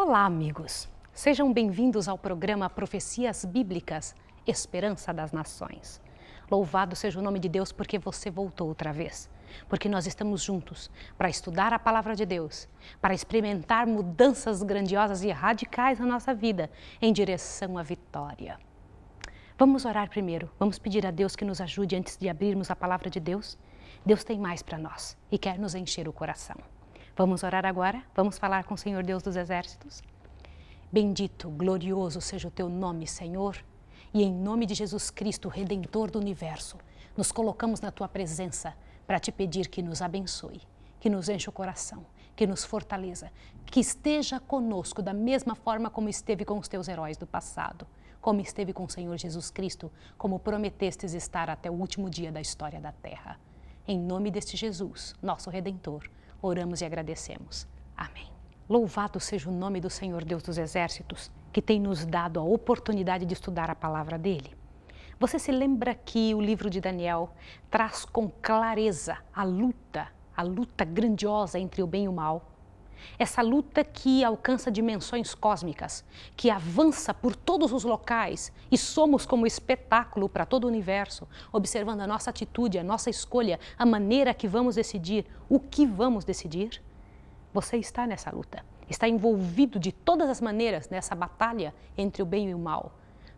Olá, amigos. Sejam bem-vindos ao programa Profecias Bíblicas, Esperança das Nações. Louvado seja o nome de Deus porque você voltou outra vez. Porque nós estamos juntos para estudar a palavra de Deus, para experimentar mudanças grandiosas e radicais na nossa vida em direção à vitória. Vamos orar primeiro, vamos pedir a Deus que nos ajude antes de abrirmos a palavra de Deus. Deus tem mais para nós e quer nos encher o coração. Vamos orar agora? Vamos falar com o Senhor Deus dos Exércitos? Bendito, glorioso seja o teu nome, Senhor, e em nome de Jesus Cristo, Redentor do universo, nos colocamos na tua presença para te pedir que nos abençoe, que nos enche o coração, que nos fortaleça, que esteja conosco da mesma forma como esteve com os teus heróis do passado, como esteve com o Senhor Jesus Cristo, como prometestes estar até o último dia da história da terra. Em nome deste Jesus, nosso Redentor, oramos e agradecemos. Amém. Louvado seja o nome do Senhor Deus dos Exércitos, que tem nos dado a oportunidade de estudar a palavra dele. Você se lembra que o livro de Daniel traz com clareza a luta, a luta grandiosa entre o bem e o mal, essa luta que alcança dimensões cósmicas, que avança por todos os locais e somos como espetáculo para todo o universo, observando a nossa atitude, a nossa escolha, a maneira que vamos decidir, o que vamos decidir. Você está nessa luta, está envolvido de todas as maneiras nessa batalha entre o bem e o mal,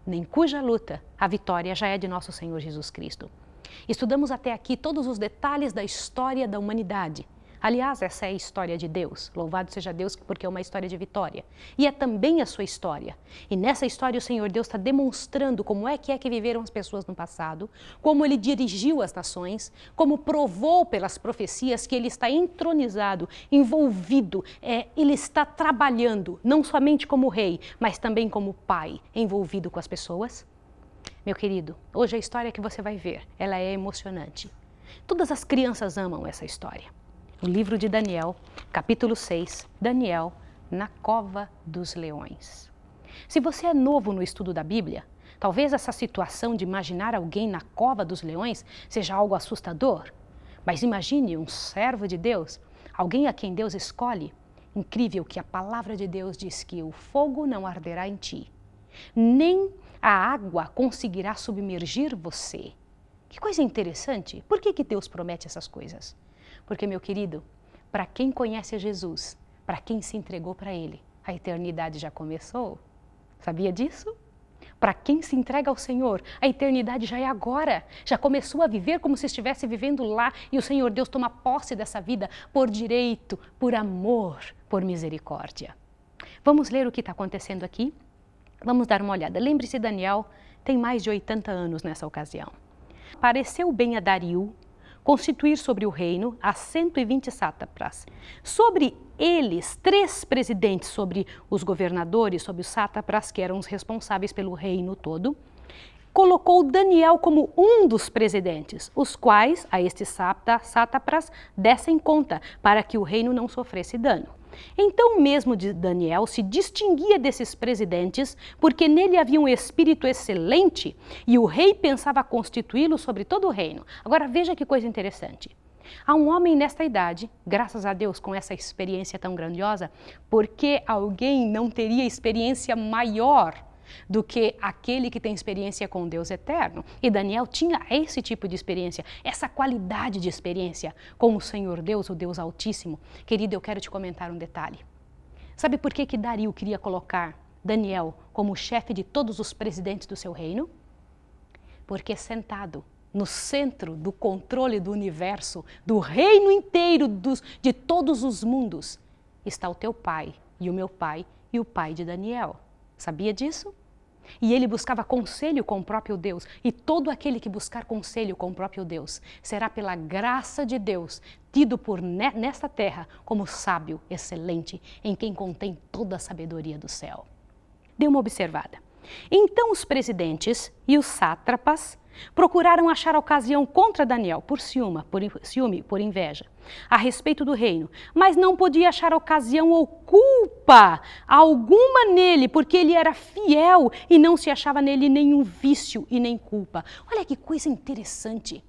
em cuja luta a vitória já é de nosso Senhor Jesus Cristo. Estudamos até aqui todos os detalhes da história da humanidade Aliás, essa é a história de Deus. Louvado seja Deus, porque é uma história de vitória. E é também a sua história. E nessa história, o Senhor Deus está demonstrando como é que é que viveram as pessoas no passado, como ele dirigiu as nações, como provou pelas profecias que ele está entronizado, envolvido, é, ele está trabalhando, não somente como rei, mas também como pai, envolvido com as pessoas. Meu querido, hoje a história que você vai ver, ela é emocionante. Todas as crianças amam essa história o livro de Daniel, capítulo 6, Daniel na cova dos leões. Se você é novo no estudo da Bíblia, talvez essa situação de imaginar alguém na cova dos leões seja algo assustador. Mas imagine um servo de Deus, alguém a quem Deus escolhe. Incrível que a palavra de Deus diz que o fogo não arderá em ti, nem a água conseguirá submergir você. Que coisa interessante! Por que, que Deus promete essas coisas? Porque, meu querido, para quem conhece Jesus, para quem se entregou para Ele, a eternidade já começou. Sabia disso? Para quem se entrega ao Senhor, a eternidade já é agora. Já começou a viver como se estivesse vivendo lá e o Senhor Deus toma posse dessa vida por direito, por amor, por misericórdia. Vamos ler o que está acontecendo aqui? Vamos dar uma olhada. Lembre-se, Daniel tem mais de 80 anos nessa ocasião. Pareceu bem a Darius constituir sobre o reino a 120 sátrapas. Sobre eles, três presidentes, sobre os governadores, sobre os sátrapas, que eram os responsáveis pelo reino todo, colocou Daniel como um dos presidentes, os quais a estes sátrapas dessem conta, para que o reino não sofresse dano. Então, mesmo Daniel se distinguia desses presidentes, porque nele havia um espírito excelente e o rei pensava constituí-lo sobre todo o reino. Agora, veja que coisa interessante. Há um homem nesta idade, graças a Deus com essa experiência tão grandiosa, porque alguém não teria experiência maior do que aquele que tem experiência com Deus eterno. E Daniel tinha esse tipo de experiência, essa qualidade de experiência com o Senhor Deus, o Deus Altíssimo. Querido, eu quero te comentar um detalhe. Sabe por que, que Dario queria colocar Daniel como chefe de todos os presidentes do seu reino? Porque sentado no centro do controle do universo, do reino inteiro dos, de todos os mundos, está o teu pai e o meu pai e o pai de Daniel. Sabia disso? E ele buscava conselho com o próprio Deus. E todo aquele que buscar conselho com o próprio Deus será, pela graça de Deus, tido por ne nesta terra como sábio, excelente, em quem contém toda a sabedoria do céu. Dê uma observada. Então os presidentes e os sátrapas Procuraram achar ocasião contra Daniel, por ciúme, por, ciúme, por inveja, a respeito do reino, mas não podia achar ocasião ou culpa alguma nele, porque ele era fiel e não se achava nele nenhum vício e nem culpa. Olha que coisa interessante.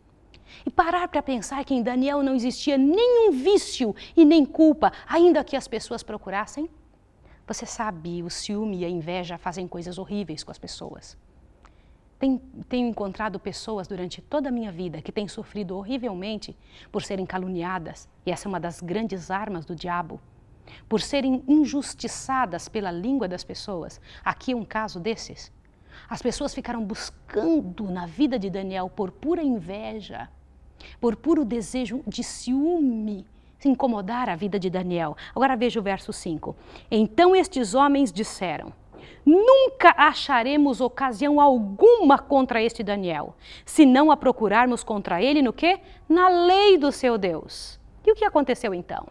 E parar para pensar que em Daniel não existia nenhum vício e nem culpa, ainda que as pessoas procurassem? Você sabe, o ciúme e a inveja fazem coisas horríveis com as pessoas tenho encontrado pessoas durante toda a minha vida que têm sofrido horrivelmente por serem caluniadas, e essa é uma das grandes armas do diabo, por serem injustiçadas pela língua das pessoas. Aqui é um caso desses. As pessoas ficaram buscando na vida de Daniel por pura inveja, por puro desejo de ciúme, se incomodar a vida de Daniel. Agora veja o verso 5. Então estes homens disseram: nunca acharemos ocasião alguma contra este Daniel, se não a procurarmos contra ele no que Na lei do seu Deus. E o que aconteceu então?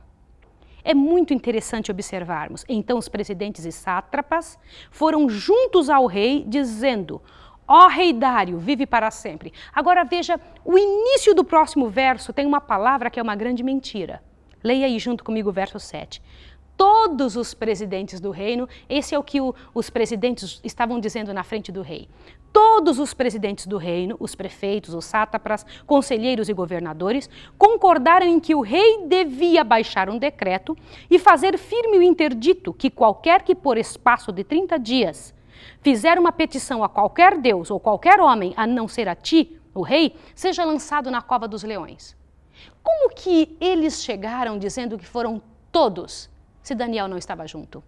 É muito interessante observarmos. Então os presidentes e sátrapas foram juntos ao rei dizendo: Ó rei Dário, vive para sempre. Agora veja, o início do próximo verso tem uma palavra que é uma grande mentira. Leia aí junto comigo o verso 7 todos os presidentes do reino, esse é o que o, os presidentes estavam dizendo na frente do rei. Todos os presidentes do reino, os prefeitos, os sátrapas, conselheiros e governadores, concordaram em que o rei devia baixar um decreto e fazer firme o interdito que qualquer que por espaço de 30 dias fizer uma petição a qualquer deus ou qualquer homem, a não ser a ti, o rei, seja lançado na cova dos leões. Como que eles chegaram dizendo que foram todos? se Daniel não estava junto.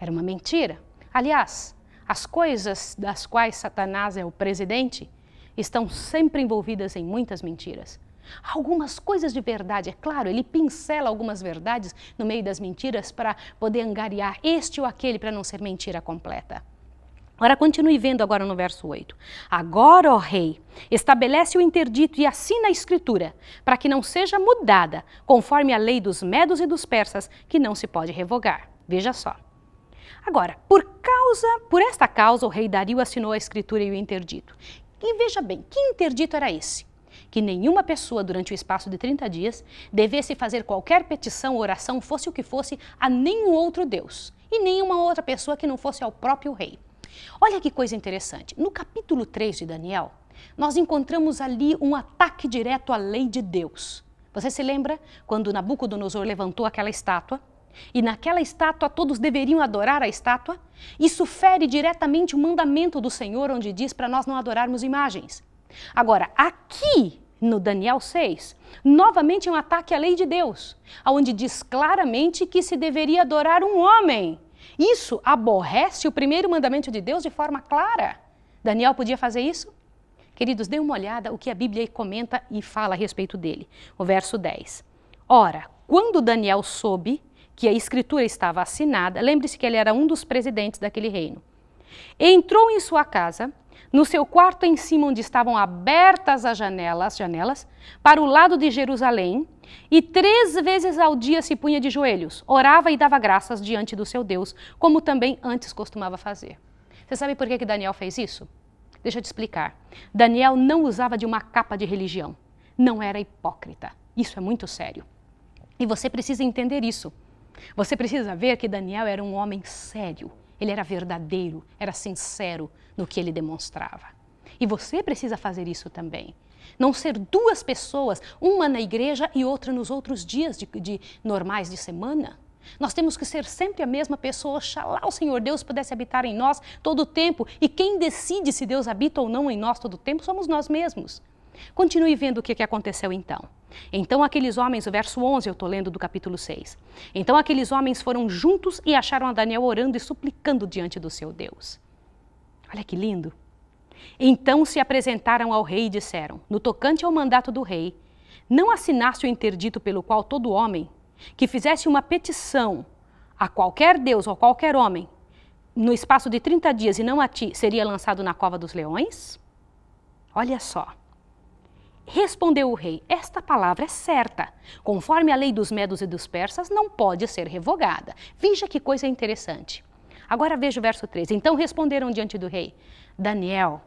Era uma mentira. Aliás, as coisas das quais Satanás é o presidente estão sempre envolvidas em muitas mentiras. Algumas coisas de verdade, é claro, ele pincela algumas verdades no meio das mentiras para poder angariar este ou aquele para não ser mentira completa. Ora, continue vendo agora no verso 8. Agora, ó rei, estabelece o interdito e assina a escritura, para que não seja mudada, conforme a lei dos medos e dos persas, que não se pode revogar. Veja só. Agora, por causa, por esta causa, o rei Dario assinou a escritura e o interdito. E veja bem, que interdito era esse? Que nenhuma pessoa, durante o espaço de 30 dias, devesse fazer qualquer petição ou oração, fosse o que fosse, a nenhum outro Deus, e nenhuma outra pessoa que não fosse ao próprio rei. Olha que coisa interessante. No capítulo 3 de Daniel, nós encontramos ali um ataque direto à lei de Deus. Você se lembra quando Nabucodonosor levantou aquela estátua? E naquela estátua todos deveriam adorar a estátua? Isso fere diretamente o mandamento do Senhor, onde diz para nós não adorarmos imagens. Agora, aqui no Daniel 6, novamente é um ataque à lei de Deus, onde diz claramente que se deveria adorar um homem isso aborrece o primeiro mandamento de Deus de forma clara. Daniel podia fazer isso? Queridos, dê uma olhada o que a Bíblia comenta e fala a respeito dele. O verso 10. Ora, quando Daniel soube que a escritura estava assinada, lembre-se que ele era um dos presidentes daquele reino. Entrou em sua casa, no seu quarto em cima onde estavam abertas as janelas, janelas, para o lado de Jerusalém, e três vezes ao dia se punha de joelhos, orava e dava graças diante do seu Deus, como também antes costumava fazer. Você sabe por que, que Daniel fez isso? Deixa eu te explicar. Daniel não usava de uma capa de religião. Não era hipócrita. Isso é muito sério. E você precisa entender isso. Você precisa ver que Daniel era um homem sério. Ele era verdadeiro, era sincero no que ele demonstrava. E você precisa fazer isso também. Não ser duas pessoas, uma na igreja e outra nos outros dias de, de normais de semana. Nós temos que ser sempre a mesma pessoa. Oxalá o Senhor Deus pudesse habitar em nós todo o tempo. E quem decide se Deus habita ou não em nós todo o tempo somos nós mesmos. Continue vendo o que, que aconteceu então. Então aqueles homens, o verso 11 eu estou lendo do capítulo 6. Então aqueles homens foram juntos e acharam a Daniel orando e suplicando diante do seu Deus. Olha que lindo. Então se apresentaram ao rei e disseram: No tocante ao mandato do rei, não assinaste o interdito pelo qual todo homem que fizesse uma petição a qualquer deus ou a qualquer homem no espaço de 30 dias e não a ti, seria lançado na cova dos leões? Olha só. Respondeu o rei: Esta palavra é certa. Conforme a lei dos medos e dos persas, não pode ser revogada. Veja que coisa interessante. Agora veja o verso 3. Então responderam diante do rei: Daniel,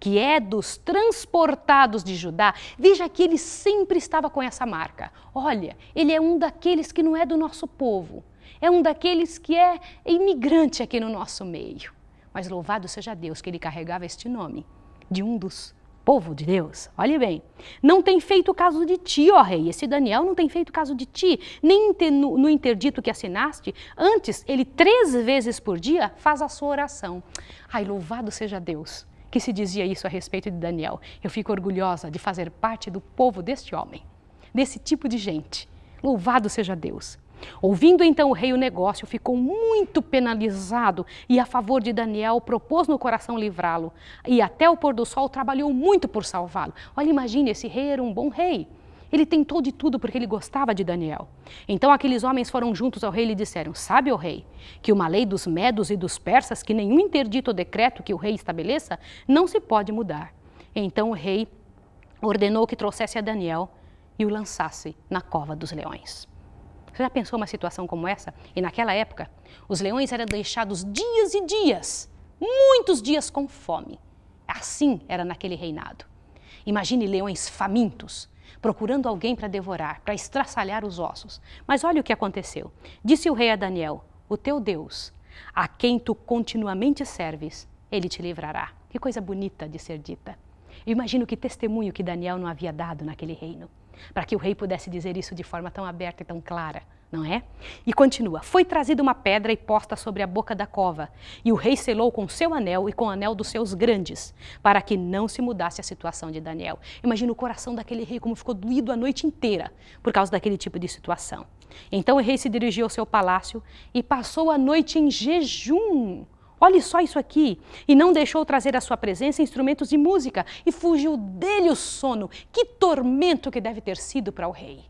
que é dos transportados de Judá, veja que ele sempre estava com essa marca. Olha, ele é um daqueles que não é do nosso povo, é um daqueles que é imigrante aqui no nosso meio. Mas louvado seja Deus que ele carregava este nome de um dos povo de Deus, olhe bem, não tem feito caso de ti, ó rei. Esse Daniel não tem feito caso de ti, nem no interdito que assinaste. Antes, ele três vezes por dia faz a sua oração. Ai, louvado seja Deus que se dizia isso a respeito de Daniel. Eu fico orgulhosa de fazer parte do povo deste homem, desse tipo de gente. Louvado seja Deus. Ouvindo então o rei o negócio, ficou muito penalizado e, a favor de Daniel, propôs no coração livrá-lo. E até o pôr do sol trabalhou muito por salvá-lo. Olha, imagine, esse rei era um bom rei. Ele tentou de tudo porque ele gostava de Daniel. Então aqueles homens foram juntos ao rei e lhe disseram: Sabe, o rei, que uma lei dos medos e dos persas, que nenhum interdito ou decreto que o rei estabeleça, não se pode mudar. Então o rei ordenou que trouxesse a Daniel e o lançasse na cova dos leões. Você já pensou uma situação como essa? E naquela época, os leões eram deixados dias e dias, muitos dias com fome. Assim era naquele reinado. Imagine leões famintos, procurando alguém para devorar, para estraçalhar os ossos. Mas olha o que aconteceu. Disse o rei a Daniel: O teu Deus, a quem tu continuamente serves, ele te livrará. Que coisa bonita de ser dita. imagino que testemunho que Daniel não havia dado naquele reino para que o rei pudesse dizer isso de forma tão aberta e tão clara, não é? E continua: Foi trazida uma pedra e posta sobre a boca da cova, e o rei selou com seu anel e com o anel dos seus grandes, para que não se mudasse a situação de Daniel. Imagina o coração daquele rei como ficou doído a noite inteira por causa daquele tipo de situação. Então o rei se dirigiu ao seu palácio e passou a noite em jejum Olhe só isso aqui. E não deixou trazer à sua presença instrumentos de música, e fugiu dele o sono. Que tormento que deve ter sido para o rei.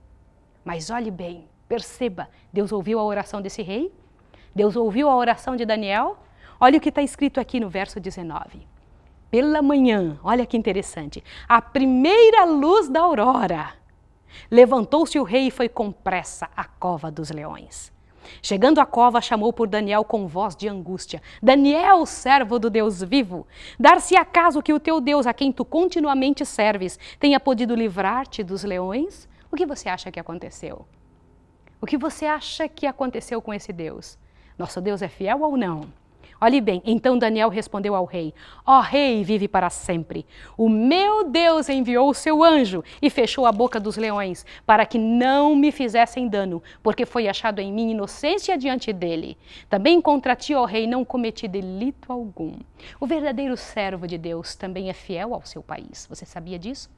Mas olhe bem, perceba: Deus ouviu a oração desse rei, Deus ouviu a oração de Daniel. Olha o que está escrito aqui no verso 19. Pela manhã, olha que interessante, a primeira luz da aurora. Levantou-se o rei e foi com pressa à cova dos leões. Chegando à cova, chamou por Daniel com voz de angústia: Daniel, servo do Deus vivo, dar-se acaso que o teu Deus, a quem tu continuamente serves, tenha podido livrar-te dos leões? O que você acha que aconteceu? O que você acha que aconteceu com esse Deus? Nosso Deus é fiel ou não? Olhe bem, então Daniel respondeu ao rei: Ó oh, rei, vive para sempre. O meu Deus enviou o seu anjo e fechou a boca dos leões, para que não me fizessem dano, porque foi achado em mim inocência diante dele. Também contra ti, ó oh, rei, não cometi delito algum. O verdadeiro servo de Deus também é fiel ao seu país. Você sabia disso?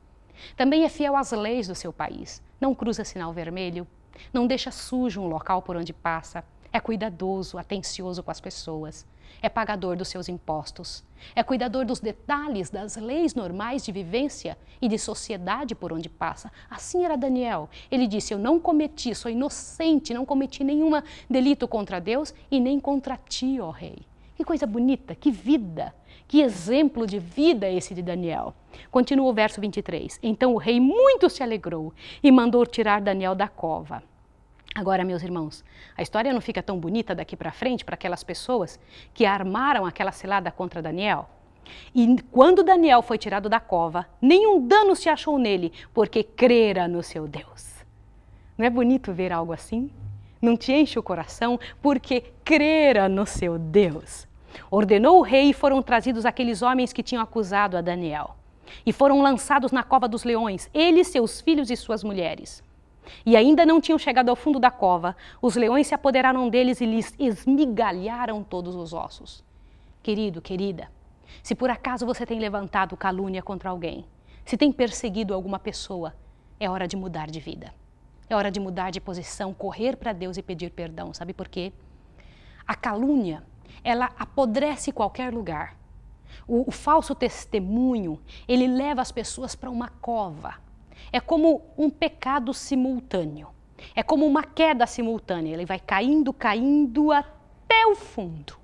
Também é fiel às leis do seu país. Não cruza sinal vermelho, não deixa sujo um local por onde passa, é cuidadoso, atencioso com as pessoas é pagador dos seus impostos, é cuidador dos detalhes das leis normais de vivência e de sociedade por onde passa. Assim era Daniel. Ele disse: Eu não cometi, sou inocente, não cometi nenhum delito contra Deus e nem contra ti, ó rei. Que coisa bonita, que vida, que exemplo de vida esse de Daniel. Continua o verso 23. Então o rei muito se alegrou e mandou tirar Daniel da cova. Agora, meus irmãos, a história não fica tão bonita daqui para frente para aquelas pessoas que armaram aquela selada contra Daniel? E quando Daniel foi tirado da cova, nenhum dano se achou nele, porque crera no seu Deus. Não é bonito ver algo assim? Não te enche o coração, porque crera no seu Deus. Ordenou o rei e foram trazidos aqueles homens que tinham acusado a Daniel. E foram lançados na cova dos leões, ele, seus filhos e suas mulheres. E ainda não tinham chegado ao fundo da cova. Os leões se apoderaram deles e lhes esmigalharam todos os ossos. Querido, querida, se por acaso você tem levantado calúnia contra alguém, se tem perseguido alguma pessoa, é hora de mudar de vida. É hora de mudar de posição, correr para Deus e pedir perdão. Sabe por quê? A calúnia, ela apodrece qualquer lugar. O, o falso testemunho, ele leva as pessoas para uma cova. É como um pecado simultâneo. É como uma queda simultânea. Ele vai caindo, caindo até o fundo.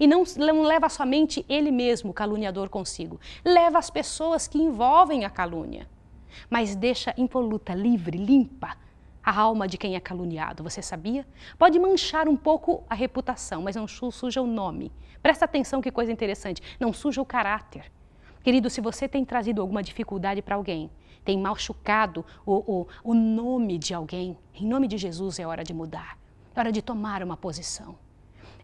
E não, não leva somente ele mesmo, o caluniador, consigo. Leva as pessoas que envolvem a calúnia. Mas deixa impoluta, livre, limpa a alma de quem é caluniado. Você sabia? Pode manchar um pouco a reputação, mas não suja o nome. Presta atenção que coisa interessante. Não suja o caráter. Querido, se você tem trazido alguma dificuldade para alguém, tem machucado o, o, o nome de alguém, em nome de Jesus é hora de mudar, é hora de tomar uma posição.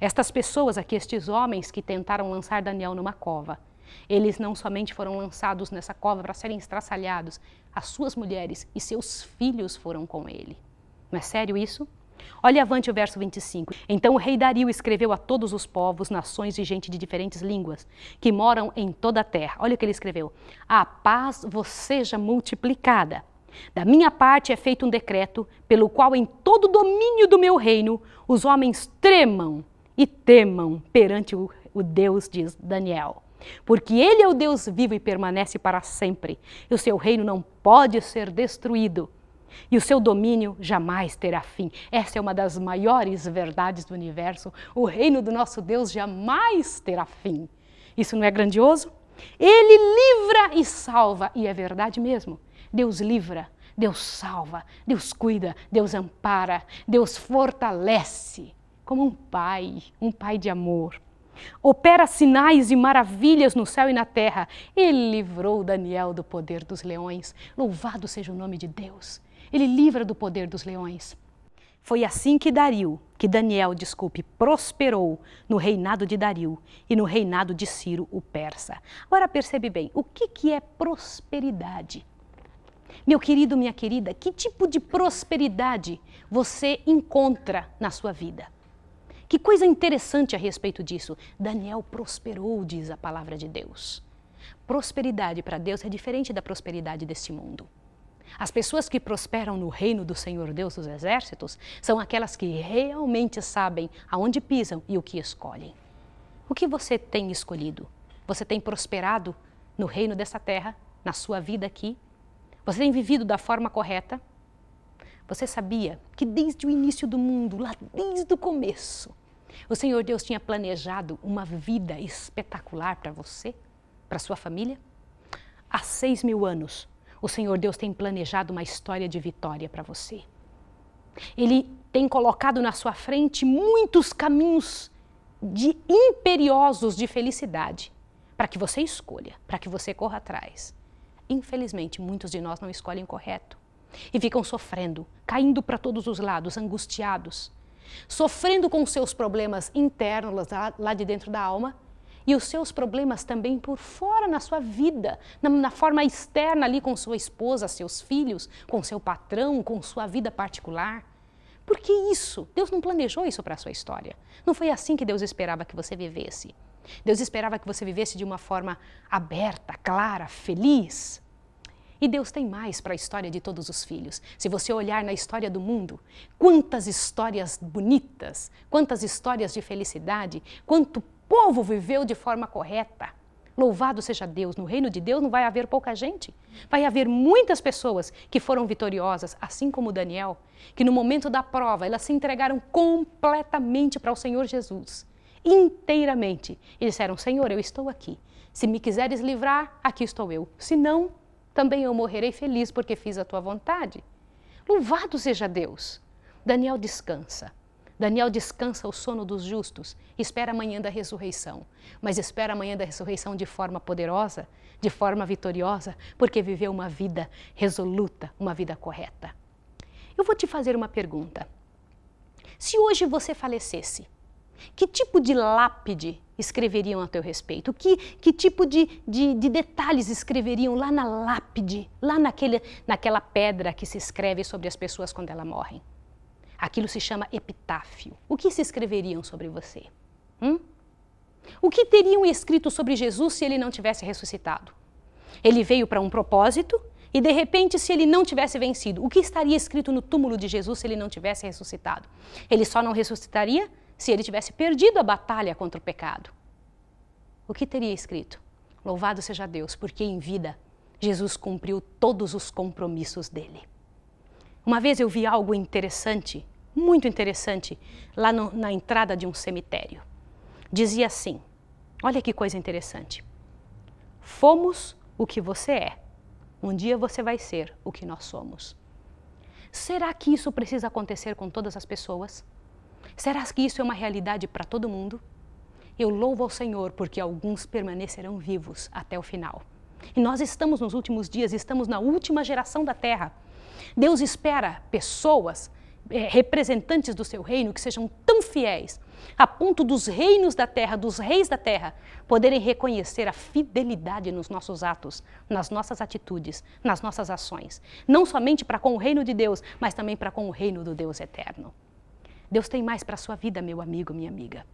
Estas pessoas aqui, estes homens que tentaram lançar Daniel numa cova, eles não somente foram lançados nessa cova para serem estraçalhados, as suas mulheres e seus filhos foram com ele. Não é sério isso? Olhe avante o verso 25. Então o rei Dario escreveu a todos os povos, nações e gente de diferentes línguas, que moram em toda a terra. Olha o que ele escreveu: A paz vos seja multiplicada. Da minha parte é feito um decreto, pelo qual em todo o domínio do meu reino os homens tremam e temam perante o, o Deus, de Daniel. Porque ele é o Deus vivo e permanece para sempre. E o seu reino não pode ser destruído e o seu domínio jamais terá fim. Essa é uma das maiores verdades do universo. O reino do nosso Deus jamais terá fim. Isso não é grandioso? Ele livra e salva, e é verdade mesmo. Deus livra, Deus salva, Deus cuida, Deus ampara, Deus fortalece, como um pai, um pai de amor. Opera sinais e maravilhas no céu e na terra. Ele livrou Daniel do poder dos leões. Louvado seja o nome de Deus ele livra do poder dos leões. Foi assim que Dario, que Daniel, desculpe, prosperou no reinado de Dario e no reinado de Ciro, o persa. Agora percebe bem, o que, que é prosperidade? Meu querido, minha querida, que tipo de prosperidade você encontra na sua vida? Que coisa interessante a respeito disso. Daniel prosperou, diz a palavra de Deus. Prosperidade para Deus é diferente da prosperidade deste mundo. As pessoas que prosperam no reino do Senhor Deus dos Exércitos são aquelas que realmente sabem aonde pisam e o que escolhem. O que você tem escolhido? Você tem prosperado no reino dessa terra, na sua vida aqui? Você tem vivido da forma correta? Você sabia que desde o início do mundo, lá desde o começo, o Senhor Deus tinha planejado uma vida espetacular para você, para sua família? Há seis mil anos, o Senhor Deus tem planejado uma história de vitória para você. Ele tem colocado na sua frente muitos caminhos de imperiosos de felicidade para que você escolha, para que você corra atrás. Infelizmente, muitos de nós não escolhem correto e ficam sofrendo, caindo para todos os lados, angustiados, sofrendo com seus problemas internos lá, lá de dentro da alma e os seus problemas também por fora na sua vida, na, na, forma externa ali com sua esposa, seus filhos, com seu patrão, com sua vida particular. Por que isso? Deus não planejou isso para a sua história. Não foi assim que Deus esperava que você vivesse. Deus esperava que você vivesse de uma forma aberta, clara, feliz. E Deus tem mais para a história de todos os filhos. Se você olhar na história do mundo, quantas histórias bonitas, quantas histórias de felicidade, quanto povo viveu de forma correta. Louvado seja Deus, no reino de Deus não vai haver pouca gente. Vai haver muitas pessoas que foram vitoriosas, assim como Daniel, que no momento da prova elas se entregaram completamente para o Senhor Jesus. Inteiramente. E disseram: Senhor, eu estou aqui. Se me quiseres livrar, aqui estou eu. Se não, também eu morrerei feliz porque fiz a tua vontade. Louvado seja Deus! Daniel descansa. Daniel descansa o sono dos justos, espera a manhã da ressurreição, mas espera a manhã da ressurreição de forma poderosa, de forma vitoriosa, porque viveu uma vida resoluta, uma vida correta. Eu vou te fazer uma pergunta. Se hoje você falecesse, que tipo de lápide escreveriam a teu respeito? Que, que tipo de, de, de, detalhes escreveriam lá na lápide, lá naquele, naquela pedra que se escreve sobre as pessoas quando elas morrem? Aquilo se chama epitáfio. O que se escreveriam sobre você? Hum? O que teriam escrito sobre Jesus se ele não tivesse ressuscitado? Ele veio para um propósito e, de repente, se ele não tivesse vencido, o que estaria escrito no túmulo de Jesus se ele não tivesse ressuscitado? Ele só não ressuscitaria se ele tivesse perdido a batalha contra o pecado. O que teria escrito? Louvado seja Deus, porque em vida Jesus cumpriu todos os compromissos dele. Uma vez eu vi algo interessante, muito interessante, lá no, na entrada de um cemitério. Dizia assim: Olha que coisa interessante. Fomos o que você é. Um dia você vai ser o que nós somos. Será que isso precisa acontecer com todas as pessoas? Será que isso é uma realidade para todo mundo? Eu louvo ao Senhor porque alguns permanecerão vivos até o final. E nós estamos nos últimos dias, estamos na última geração da Terra. Deus espera pessoas, eh, representantes do seu reino, que sejam tão fiéis, a ponto dos reinos da terra, dos reis da terra, poderem reconhecer a fidelidade nos nossos atos, nas nossas atitudes, nas nossas ações. Não somente para com o reino de Deus, mas também para com o reino do Deus eterno. Deus tem mais para a sua vida, meu amigo, minha amiga.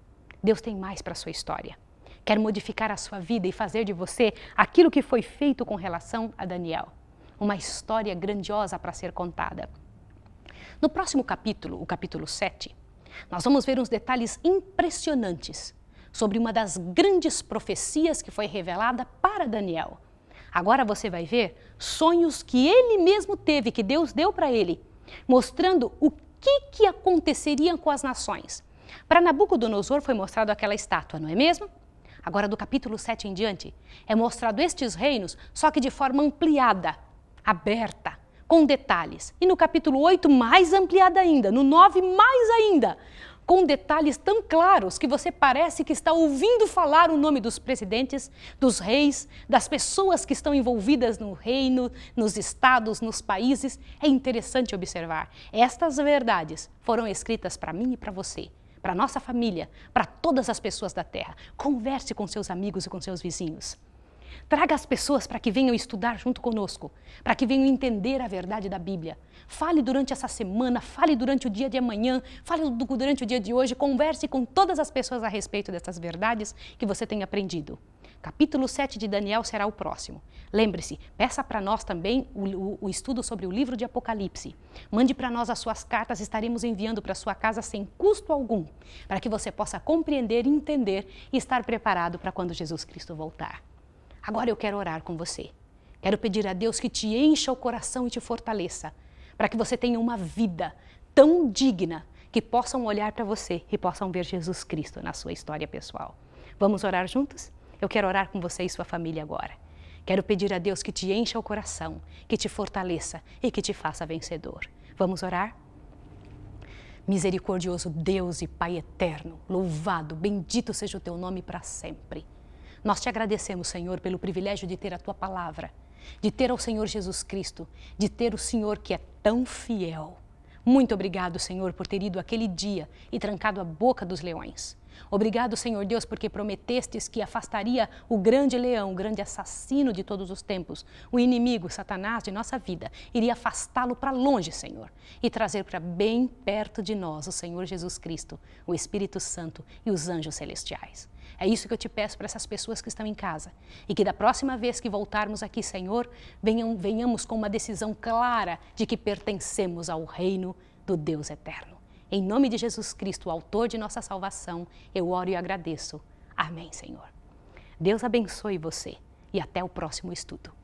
Deus tem mais para a sua história quer modificar a sua vida e fazer de você aquilo que foi feito com relação a Daniel uma história grandiosa para ser contada. No próximo capítulo, o capítulo 7, nós vamos ver uns detalhes impressionantes sobre uma das grandes profecias que foi revelada para Daniel. Agora você vai ver sonhos que ele mesmo teve, que Deus deu para ele, mostrando o que, que aconteceria com as nações. Para Nabucodonosor foi mostrado aquela estátua, não é mesmo? Agora, do capítulo 7 em diante, é mostrado estes reinos, só que de forma ampliada, aberta, com detalhes. E no capítulo 8, mais ampliada ainda, no 9, mais ainda, com detalhes tão claros que você parece que está ouvindo falar o nome dos presidentes, dos reis, das pessoas que estão envolvidas no reino, nos estados, nos países. É interessante observar. Estas verdades foram escritas para mim e para você para nossa família, para todas as pessoas da terra. Converse com seus amigos e com seus vizinhos. Traga as pessoas para que venham estudar junto conosco, para que venham entender a verdade da Bíblia. Fale durante essa semana, fale durante o dia de amanhã, fale durante o dia de hoje, converse com todas as pessoas a respeito dessas verdades que você tem aprendido. Capítulo 7 de Daniel será o próximo. Lembre-se, peça para nós também o, o, o, estudo sobre o livro de Apocalipse. Mande para nós as suas cartas, estaremos enviando para sua casa sem custo algum, para que você possa compreender, entender e estar preparado para quando Jesus Cristo voltar. Agora eu quero orar com você. Quero pedir a Deus que te encha o coração e te fortaleça, para que você tenha uma vida tão digna que possam olhar para você e possam ver Jesus Cristo na sua história pessoal. Vamos orar juntos? Eu quero orar com você e sua família agora. Quero pedir a Deus que te encha o coração, que te fortaleça e que te faça vencedor. Vamos orar? Misericordioso Deus e Pai eterno, louvado, bendito seja o teu nome para sempre. Nós te agradecemos, Senhor, pelo privilégio de ter a tua palavra, de ter ao Senhor Jesus Cristo, de ter o Senhor que é tão fiel. Muito obrigado, Senhor, por ter ido aquele dia e trancado a boca dos leões. Obrigado, Senhor Deus, porque prometestes que afastaria o grande leão, o grande assassino de todos os tempos, o inimigo, Satanás, de nossa vida. Iria afastá-lo para longe, Senhor, e trazer para bem perto de nós o Senhor Jesus Cristo, o Espírito Santo e os anjos celestiais. É isso que eu te peço para essas pessoas que estão em casa. E que da próxima vez que voltarmos aqui, Senhor, venham, venhamos com uma decisão clara de que pertencemos ao reino do Deus eterno. Em nome de Jesus Cristo, autor de nossa salvação, eu oro e agradeço. Amém, Senhor. Deus abençoe você e até o próximo estudo.